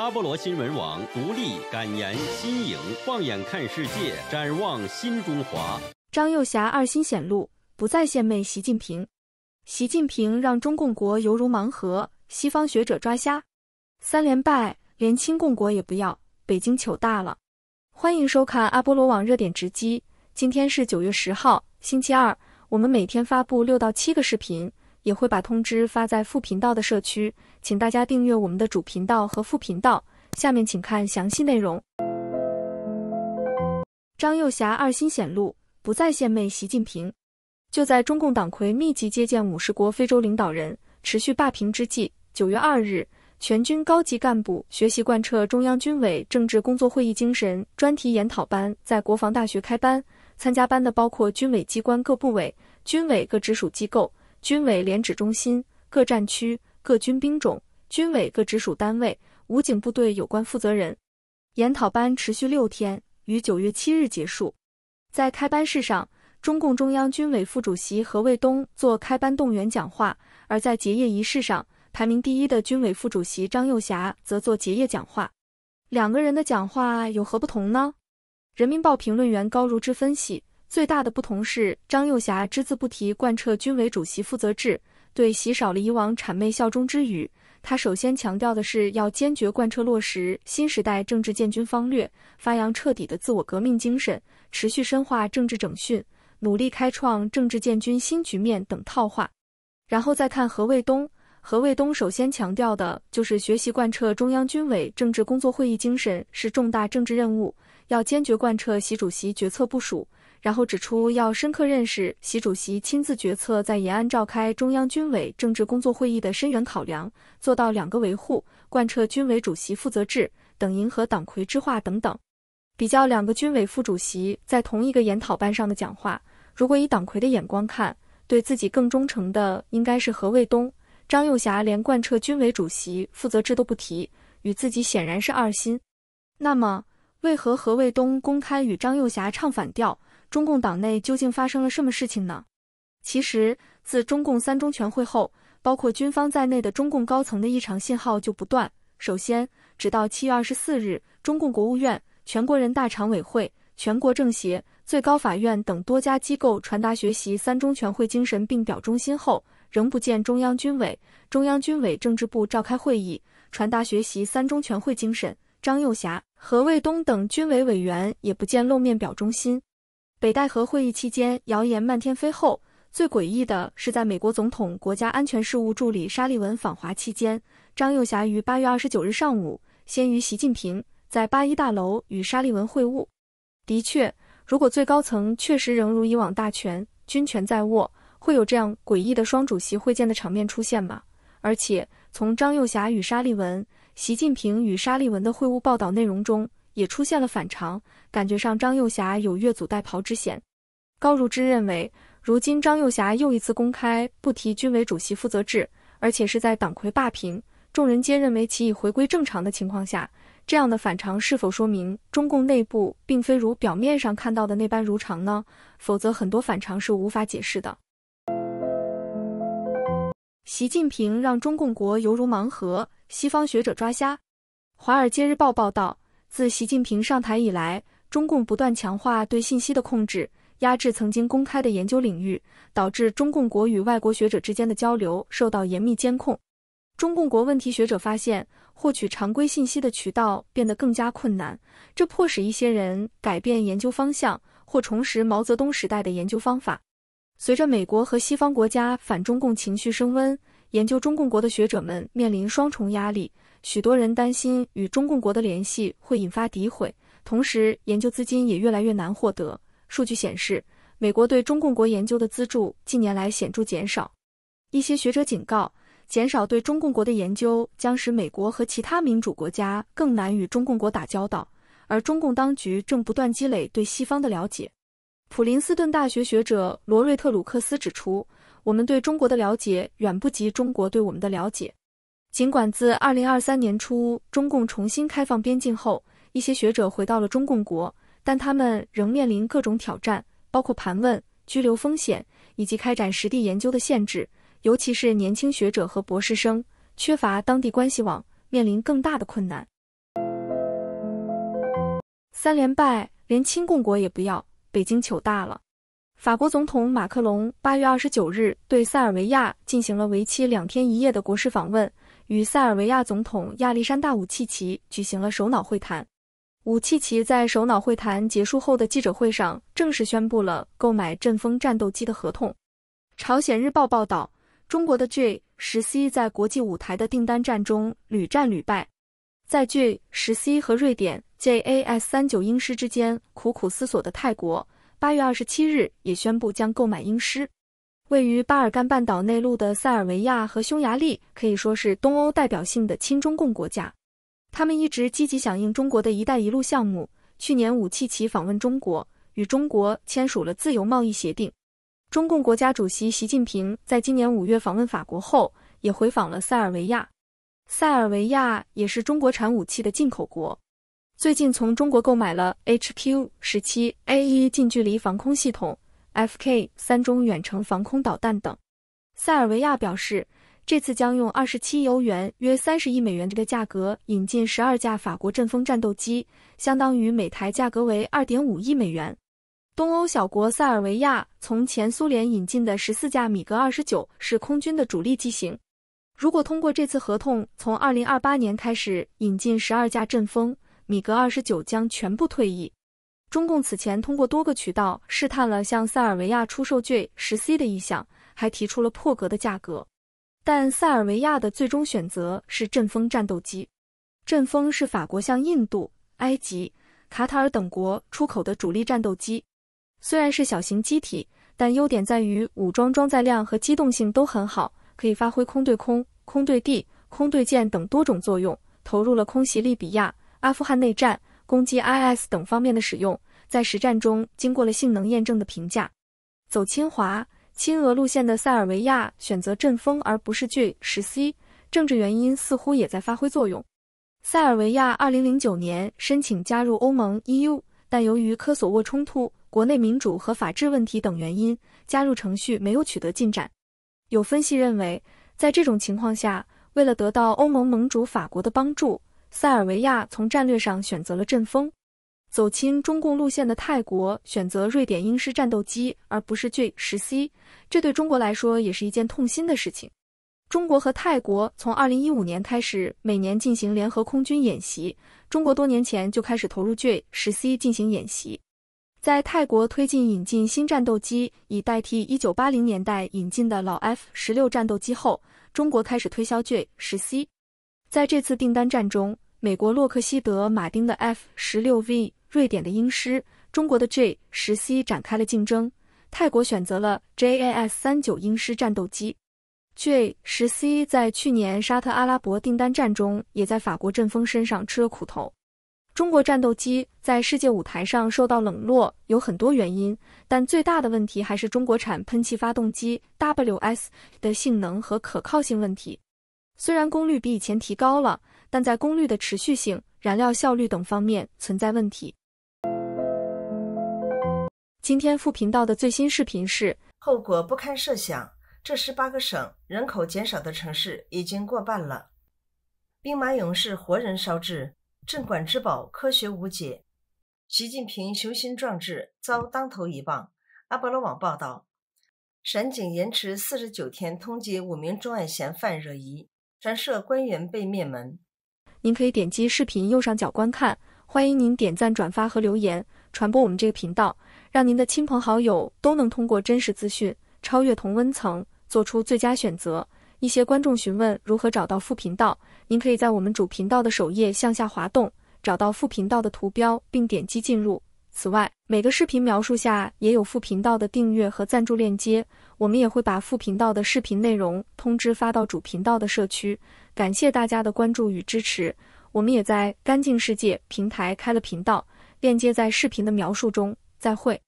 阿波罗新闻网独立、感言、新颖，放眼看世界，展望新中华。张幼霞二心显露，不再献媚习近平。习近平让中共国犹如盲盒，西方学者抓瞎。三连败，连亲共国也不要，北京糗大了。欢迎收看阿波罗网热点直击。今天是九月十号，星期二。我们每天发布六到七个视频。也会把通知发在副频道的社区，请大家订阅我们的主频道和副频道。下面，请看详细内容。张幼霞二心显露，不再献媚习近平。就在中共党魁密集接见五十国非洲领导人，持续霸屏之际，九月二日，全军高级干部学习贯彻中央军委政治工作会议精神专题研讨班在国防大学开班，参加班的包括军委机关各部委、军委各直属机构。军委联指中心、各战区、各军兵种、军委各直属单位、武警部队有关负责人，研讨班持续六天，于九月七日结束。在开班式上，中共中央军委副主席何卫东作开班动员讲话；而在结业仪式上，排名第一的军委副主席张幼霞则做结业讲话。两个人的讲话有何不同呢？人民日报评论员高如之分析。最大的不同是，张幼霞只字不提贯彻军委主席负责制，对习少了以往谄媚效忠之语。他首先强调的是要坚决贯彻落实新时代政治建军方略，发扬彻底的自我革命精神，持续深化政治整训，努力开创政治建军新局面等套话。然后再看何卫东，何卫东首先强调的就是学习贯彻中央军委政治工作会议精神是重大政治任务，要坚决贯彻习主席决策部署。然后指出，要深刻认识习主席亲自决策在延安召开中央军委政治工作会议的深远考量，做到两个维护，贯彻军委主席负责制等，迎合党魁之话等等。比较两个军委副主席在同一个研讨班上的讲话，如果以党魁的眼光看，对自己更忠诚的应该是何卫东、张幼霞连贯彻军委主席负责制都不提，与自己显然是二心。那么，为何何卫东公开与张幼霞唱反调？中共党内究竟发生了什么事情呢？其实，自中共三中全会后，包括军方在内的中共高层的异常信号就不断。首先，直到七月二十四日，中共国务院、全国人大常委会、全国政协、最高法院等多家机构传达学习三中全会精神并表中心后，仍不见中央军委、中央军委政治部召开会议传达学习三中全会精神。张幼霞、何卫东等军委委员也不见露面表中心。北戴河会议期间，谣言漫天飞后，最诡异的是，在美国总统国家安全事务助理沙利文访华期间，张幼霞于八月二十九日上午先于习近平在八一大楼与沙利文会晤。的确，如果最高层确实仍如以往大权、军权在握，会有这样诡异的双主席会见的场面出现吗？而且，从张幼霞与沙利文、习近平与沙利文的会晤报道内容中。也出现了反常，感觉上张幼霞有越俎代庖之嫌。高如芝认为，如今张幼霞又一次公开不提军委主席负责制，而且是在党魁霸屏、众人皆认为其已回归正常的情况下，这样的反常是否说明中共内部并非如表面上看到的那般如常呢？否则，很多反常是无法解释的。习近平让中共国犹如盲盒，西方学者抓瞎。《华尔街日报》报道。自习近平上台以来，中共不断强化对信息的控制，压制曾经公开的研究领域，导致中共国与外国学者之间的交流受到严密监控。中共国问题学者发现，获取常规信息的渠道变得更加困难，这迫使一些人改变研究方向或重拾毛泽东时代的研究方法。随着美国和西方国家反中共情绪升温，研究中共国的学者们面临双重压力。许多人担心与中共国的联系会引发诋毁，同时研究资金也越来越难获得。数据显示，美国对中共国研究的资助近年来显著减少。一些学者警告，减少对中共国的研究将使美国和其他民主国家更难与中共国打交道，而中共当局正不断积累对西方的了解。普林斯顿大学学者罗瑞特鲁克斯指出：“我们对中国的了解远不及中国对我们的了解。”尽管自二零二三年初中共重新开放边境后，一些学者回到了中共国，但他们仍面临各种挑战，包括盘问、拘留风险以及开展实地研究的限制。尤其是年轻学者和博士生，缺乏当地关系网，面临更大的困难。三连败，连亲共国也不要，北京糗大了。法国总统马克龙八月二十九日对塞尔维亚进行了为期两天一夜的国事访问。与塞尔维亚总统亚历山大武契奇举行了首脑会谈。武契奇在首脑会谈结束后的记者会上正式宣布了购买阵风战斗机的合同。朝鲜日报报道，中国的 J 十 C 在国际舞台的订单战中屡战屡败，在 J 十 C 和瑞典 JAS 三九鹰狮之间苦苦思索的泰国，八月二十七日也宣布将购买鹰狮。位于巴尔干半岛内陆的塞尔维亚和匈牙利可以说是东欧代表性的亲中共国家，他们一直积极响应中国的一带一路项目。去年，武器奇访问中国，与中国签署了自由贸易协定。中共国家主席习近平在今年五月访问法国后，也回访了塞尔维亚。塞尔维亚也是中国产武器的进口国，最近从中国购买了 H Q 十七 A 一近距离防空系统。F.K. 三中远程防空导弹等。塞尔维亚表示，这次将用二十七亿欧元（约三十亿美元）这个价格引进十二架法国阵风战斗机，相当于每台价格为二点五亿美元。东欧小国塞尔维亚从前苏联引进的十四架米格二十九是空军的主力机型。如果通过这次合同从二零二八年开始引进十二架阵风，米格二十九将全部退役。中共此前通过多个渠道试探了向塞尔维亚出售 J 十 C 的意向，还提出了破格的价格，但塞尔维亚的最终选择是阵风战斗机。阵风是法国向印度、埃及、卡塔尔等国出口的主力战斗机，虽然是小型机体，但优点在于武装装载量和机动性都很好，可以发挥空对空、空对地、空对舰等多种作用，投入了空袭利比亚、阿富汗内战。攻击 IS 等方面的使用，在实战中经过了性能验证的评价。走侵华亲俄路线的塞尔维亚选择阵风而不是 G 1 0 c 政治原因似乎也在发挥作用。塞尔维亚2009年申请加入欧盟 （EU），但由于科索沃冲突、国内民主和法治问题等原因，加入程序没有取得进展。有分析认为，在这种情况下，为了得到欧盟盟主法国的帮助。塞尔维亚从战略上选择了阵风，走亲中共路线的泰国选择瑞典英式战斗机而不是 J 十 C，这对中国来说也是一件痛心的事情。中国和泰国从二零一五年开始每年进行联合空军演习，中国多年前就开始投入 J 十 C 进行演习。在泰国推进引进新战斗机以代替一九八零年代引进的老 F 十六战斗机后，中国开始推销 J 十 C。在这次订单战中，美国洛克希德马丁的 F 十六 V、瑞典的鹰狮、中国的 J 十 C 展开了竞争。泰国选择了 JAS 三九鹰狮战斗机。J 十 C 在去年沙特阿拉伯订单战中，也在法国阵风身上吃了苦头。中国战斗机在世界舞台上受到冷落，有很多原因，但最大的问题还是中国产喷气发动机 WS 的性能和可靠性问题。虽然功率比以前提高了，但在功率的持续性、燃料效率等方面存在问题。今天副频道的最新视频是：后果不堪设想。这十八个省人口减少的城市已经过半了。兵马俑是活人烧制，镇馆之宝，科学无解。习近平雄心壮志遭当头一棒。阿波罗网报道：陕警延迟四十九天通缉五名重案嫌犯惹疑。专设官员被灭门。您可以点击视频右上角观看。欢迎您点赞、转发和留言，传播我们这个频道，让您的亲朋好友都能通过真实资讯超越同温层，做出最佳选择。一些观众询问如何找到副频道，您可以在我们主频道的首页向下滑动，找到副频道的图标并点击进入。此外，每个视频描述下也有副频道的订阅和赞助链接，我们也会把副频道的视频内容通知发到主频道的社区。感谢大家的关注与支持，我们也在干净世界平台开了频道，链接在视频的描述中。再会。